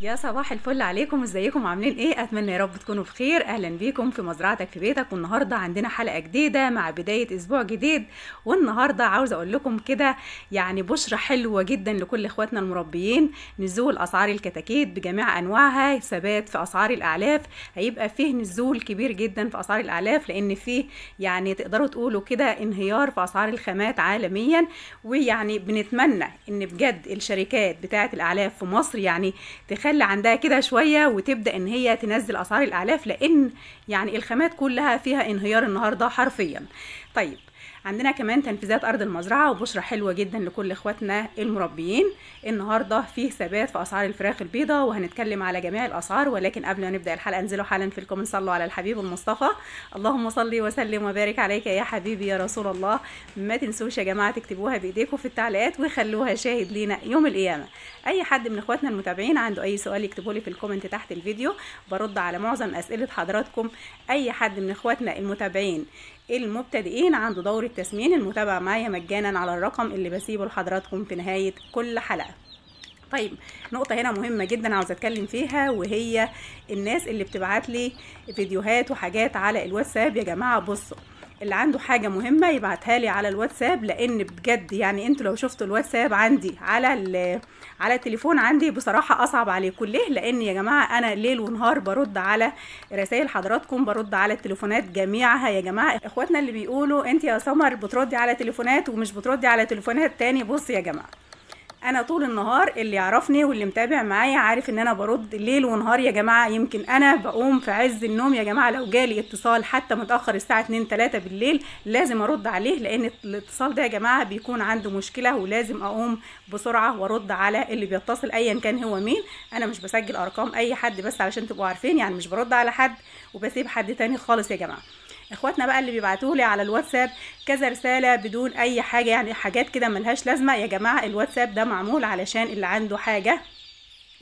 يا صباح الفل عليكم ازيكم عاملين ايه اتمنى يا رب تكونوا بخير اهلا بيكم في مزرعتك في بيتك والنهارده عندنا حلقه جديده مع بدايه اسبوع جديد والنهارده عاوزه اقول لكم كده يعني بشرى حلوه جدا لكل اخواتنا المربيين نزول اسعار الكتاكيت بجميع انواعها ثبات في اسعار الاعلاف هيبقى فيه نزول كبير جدا في اسعار الاعلاف لان فيه يعني تقدروا تقولوا كده انهيار في اسعار الخامات عالميا ويعني بنتمنى ان بجد الشركات بتاعه الاعلاف في مصر يعني تخلي تخلى عندها كده شويه وتبدا ان هي تنزل اسعار الاعلاف لان يعني الخامات كلها فيها انهيار النهارده حرفيا طيب عندنا كمان تنفيذات ارض المزرعه وبشرى حلوه جدا لكل اخواتنا المربيين النهارده فيه ثبات في اسعار الفراخ البيضه وهنتكلم على جميع الاسعار ولكن قبل ما نبدا الحلقه انزلوا حالا في الكومنت صلوا على الحبيب المصطفى اللهم صل وسلم وبارك عليك يا حبيبي يا رسول الله ما تنسوش يا جماعه تكتبوها بايديكم في التعليقات وخلوها شاهد لينا يوم القيامه اي حد من اخواتنا المتابعين عنده اي سؤال يكتبوا لي في الكومنت تحت الفيديو برد على معظم اسئله حضراتكم اي حد من اخواتنا المتابعين المبتدئين عند دور التسمين المتابعة معايا مجانا على الرقم اللي بسيبه لحضراتكم في نهاية كل حلقة طيب نقطة هنا مهمة جدا عاوزة اتكلم فيها وهي الناس اللي بتبعت لي فيديوهات وحاجات على الواتساب يا جماعة بصوا اللي عنده حاجة مهمة يبعتها لي على الواتساب لأن بجد يعني انتوا لو شفتوا الواتساب عندي على على التليفون عندي بصراحة أصعب عليكم ليه؟ لأن يا جماعة أنا ليل ونهار برد على رسائل حضراتكم برد على التليفونات جميعها يا جماعة إخواتنا اللي بيقولوا أنت يا سمر بتردي على تليفونات ومش بتردي على تليفونات تاني بص يا جماعة انا طول النهار اللي يعرفني واللي متابع معايا عارف ان انا برد ليل ونهار يا جماعه يمكن انا بقوم في عز النوم يا جماعه لو جالي اتصال حتى متاخر الساعه 2 3 بالليل لازم ارد عليه لان الاتصال ده يا جماعه بيكون عنده مشكله ولازم اقوم بسرعه وارد على اللي بيتصل ايا كان هو مين انا مش بسجل ارقام اي حد بس علشان تبقوا عارفين يعني مش برد على حد وبسيب حد تاني خالص يا جماعه اخواتنا بقى اللي بيبعتوه لي على الواتساب كذا رساله بدون اي حاجه يعني حاجات كده ملهاش لازمه يا جماعه الواتساب ده معمول علشان اللي عنده حاجه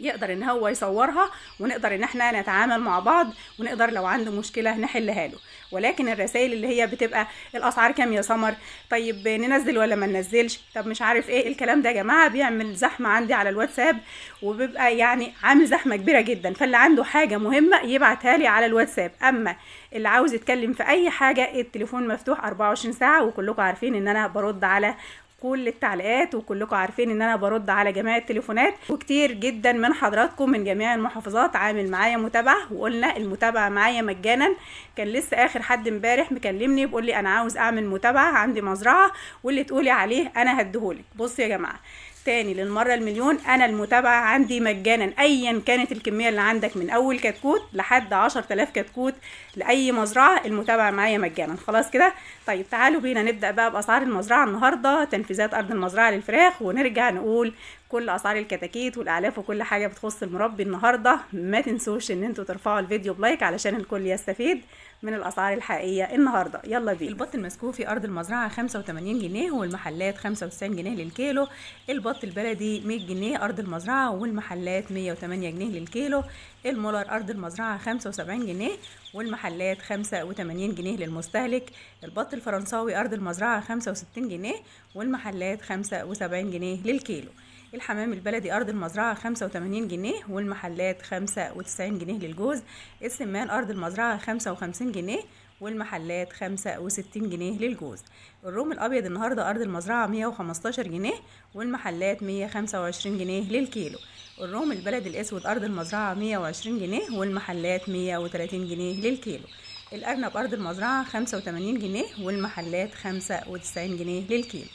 يقدر ان هو يصورها ونقدر ان احنا نتعامل مع بعض ونقدر لو عنده مشكله نحلها له ولكن الرسائل اللي هي بتبقى الاسعار كام يا سمر طيب ننزل ولا ما ننزلش طب مش عارف ايه الكلام ده يا جماعه بيعمل زحمه عندي على الواتساب وبيبقى يعني عامل زحمه كبيره جدا فاللي عنده حاجه مهمه يبعتها لي على الواتساب اما اللي عاوز يتكلم في اي حاجه التليفون مفتوح 24 ساعه وكلكم عارفين ان انا برد على كل التعليقات وكلكم عارفين ان انا برد على جميع التليفونات وكتير جدا من حضراتكم من جميع المحافظات عامل معايا متابعه وقلنا المتابعه معايا مجانا كان لسه اخر حد امبارح مكلمني بيقول لي انا عاوز اعمل متابعه عندي مزرعه واللي تقولي عليه انا هديهولك بصوا يا جماعه تاني للمرة المليون أنا المتابعة عندي مجانا أيا كانت الكمية اللي عندك من أول كتكوت لحد عشر تلاف كتكوت لأي مزرعة المتابعة معايا مجانا خلاص كده طيب تعالوا بينا نبدأ بقى بأسعار المزرعة النهاردة تنفيذات أرض المزرعة للفراخ ونرجع نقول كل أسعار الكتاكيت والأعلاف وكل حاجة بتخص المربي النهاردة ما تنسوش إن انتوا ترفعوا الفيديو بلايك علشان الكل يستفيد من الاسعار الحقيقيه النهارده يلا بينا البط المسكوب في ارض المزرعه 85 جنيه والمحلات 95 جنيه للكيلو البط البلدي 100 جنيه ارض المزرعه والمحلات 108 جنيه للكيلو المولر ارض المزرعه 75 جنيه والمحلات 85 جنيه للمستهلك البط الفرنساوي ارض المزرعه 65 جنيه والمحلات 75 جنيه للكيلو الحمام البلدي أرض المزرعة 85 جنيه والمحلات 95 جنيه للجوز السمان أرض المزرعة 55 جنيه والمحلات 65 جنيه للجوز الروم الأبيض النهاردة أرض المزرعة 115 جنيه والمحلات 125 جنيه للكيلو الروم البلد الأسود أرض المزرعة 120 جنيه والمحلات 130 جنيه للكيلو الأرنب أرض المزرعة 85 جنيه والمحلات 95 جنيه للكيلو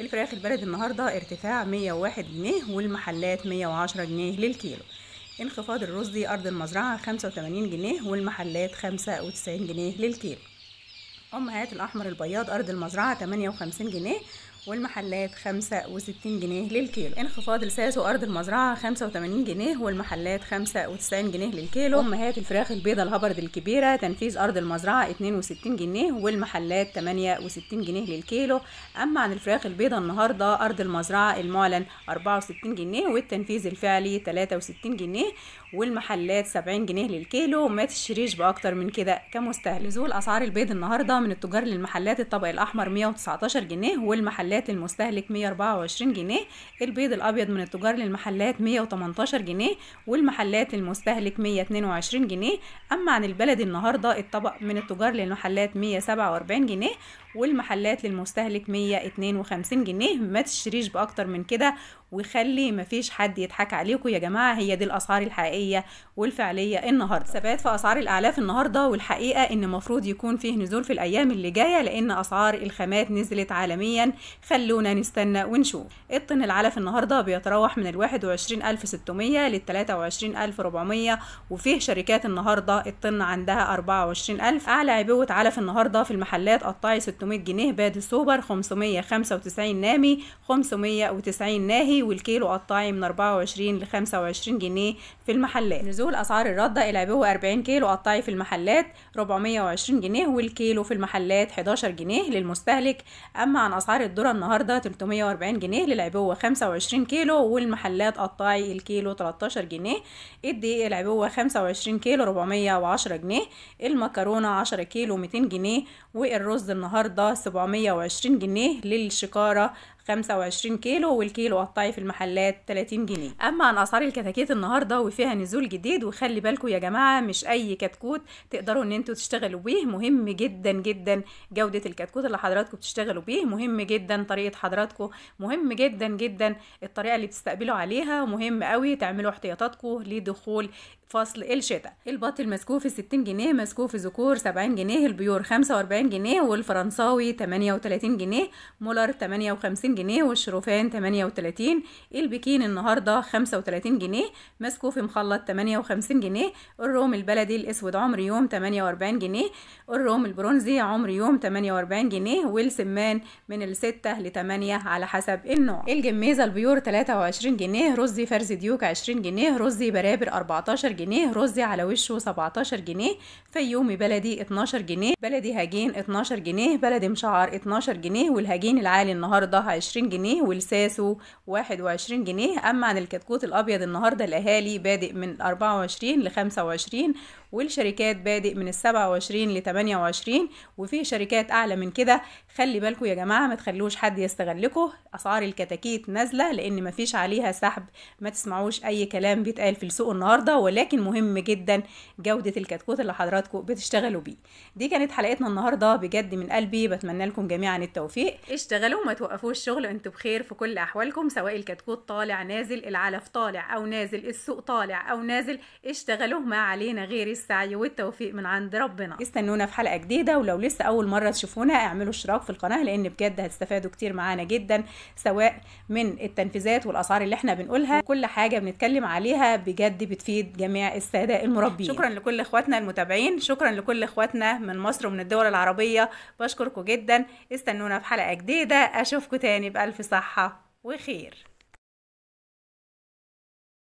الفراخ البلد النهاردة ارتفاع 101 جنيه والمحلات 110 جنيه للكيلو انخفاض الرزي أرض المزرعة 85 جنيه والمحلات 95 جنيه للكيلو أمهات الأحمر البياض أرض المزرعة 58 جنيه والمحلات 65 جنيه للكيلو انخفاض الساس وارض المزرعه 85 جنيه والمحلات 95 جنيه للكيلو امهات الفراخ البيضه الهبرد الكبيره تنفيذ ارض المزرعه 62 جنيه والمحلات 68 جنيه للكيلو اما عن الفراخ البيضه النهارده ارض المزرعه المعلن 64 جنيه والتنفيذ الفعلي 63 جنيه والمحلات 70 جنيه للكيلو وما تشتريش باكتر من كده كمستهلك نزول اسعار البيض النهارده من التجار للمحلات الطبق الاحمر 119 جنيه والمحلات للمحلات المستهلك 124 جنيه البيض الابيض من التجار للمحلات 118 جنيه والمحلات المستهلك 122 جنيه اما عن البلد النهارده الطبق من التجار للمحلات 147 جنيه والمحلات للمستهلك 152 جنيه ما تشتريش باكتر من كده وخلي مفيش حد يضحك عليكم يا جماعه هي دي الاسعار الحقيقيه والفعليه النهارده ثبات في اسعار الاعلاف النهارده والحقيقه ان المفروض يكون فيه نزول في الايام اللي جايه لان اسعار الخامات نزلت عالميا خلونا نستنى ونشوف الطن العلف النهارده بيتراوح من ال 21600 لل 23400 وفيه شركات النهارده الطن عندها 24000 اعلى عبوه علف النهارده في المحلات قطاعي 600 جنيه بادي السوبر 595 نامي 590 ناهي والكيلو قطاعي من 24 ل 25 جنيه في المحلات نزول اسعار الرده العبوه 40 كيلو قطاعي في المحلات 420 جنيه والكيلو في المحلات 11 جنيه للمستهلك اما عن اسعار الذره النهارده 340 جنيه للعبوه 25 كيلو والمحلات قطاعي الكيلو 13 جنيه الدقيق العبوه 25 كيلو 410 جنيه المكرونه 10 كيلو 200 جنيه والرز النهارده النهاردة 720 جنيه للشكارة 25 كيلو والكيلو قطعي في المحلات 30 جنيه اما عن اسعار الكتاكيت النهارده وفيها نزول جديد وخلي بالكم يا جماعه مش اي كتكوت تقدروا ان انتوا تشتغلوا بيه مهم جدا جدا جوده الكتكوت اللي حضراتكم بتشتغلوا بيه مهم جدا طريقه حضراتكم مهم جدا جدا الطريقه اللي بتستقبلوا عليها مهم قوي تعملوا احتياطاتكم لدخول فصل الشتاء البط المسكوف 60 جنيه مسكوف ذكور 70 جنيه البيور 45 جنيه والفرنساوي 38 جنيه مولر 58 35 جنيه والشروفان 38 البكين النهارده 35 جنيه مسكوفي مخلط 58 جنيه الروم البلدي الاسود عمر يوم 48 جنيه الروم البرونزي عمر يوم 48 جنيه والسمان من الستة لتمانية على حسب النوع الجميزة البيور 23 جنيه رزي فرز ديوك 20 جنيه رزي برابر 14 جنيه رزي على وشه 17 جنيه فيومي بلدي 12 جنيه بلدي هاجين 12 جنيه بلدي مشعر 12 جنيه والهجين العالي النهارده عشرين جنيه والساسو واحد وعشرين جنيه أما عن الكتكوت الأبيض النهاردة الأهالي بادئ من أربعة وعشرين لخمسة وعشرين والشركات بادئ من ال 27 ل 28 وفي شركات اعلى من كده خلي بالكم يا جماعه ما تخلوش حد يستغلكم اسعار الكتاكيت نازله لان ما فيش عليها سحب ما تسمعوش اي كلام بيتقال في السوق النهارده ولكن مهم جدا جوده الكتكوت اللي حضراتكم بتشتغلوا بيه دي كانت حلقتنا النهارده بجد من قلبي بتمنى لكم جميعا التوفيق اشتغلوا ما توقفوش شغل انتوا بخير في كل احوالكم سواء الكتكوت طالع نازل العلف طالع او نازل السوق طالع او نازل اشتغلوا ما علينا غير السعي والتوفيق من عند ربنا استنونا في حلقه جديده ولو لسه اول مره تشوفونا اعملوا اشتراك في القناه لان بجد هتستفادوا كتير معانا جدا سواء من التنفيذات والاسعار اللي احنا بنقولها كل حاجه بنتكلم عليها بجد بتفيد جميع الساده المربين شكرا لكل اخواتنا المتابعين شكرا لكل اخواتنا من مصر ومن الدول العربيه بشكركم جدا استنونا في حلقه جديده اشوفكم تاني بالف صحه وخير